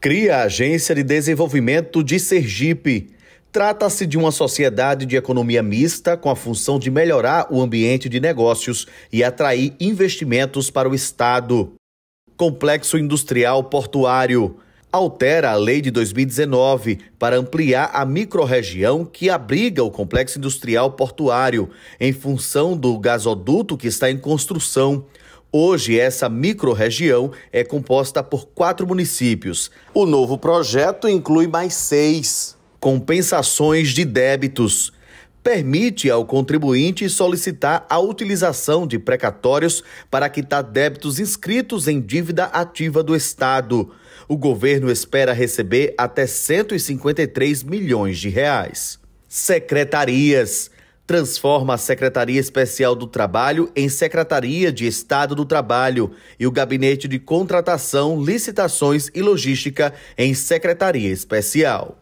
cria a Agência de Desenvolvimento de Sergipe. Trata-se de uma sociedade de economia mista com a função de melhorar o ambiente de negócios e atrair investimentos para o Estado. Complexo Industrial Portuário altera a lei de 2019 para ampliar a microrregião que abriga o complexo industrial portuário, em função do gasoduto que está em construção. Hoje, essa microrregião é composta por quatro municípios. O novo projeto inclui mais seis. Compensações de débitos. Permite ao contribuinte solicitar a utilização de precatórios para quitar débitos inscritos em dívida ativa do Estado. O governo espera receber até 153 milhões de reais. Secretarias transforma a Secretaria Especial do Trabalho em Secretaria de Estado do Trabalho e o Gabinete de Contratação, Licitações e Logística em Secretaria Especial.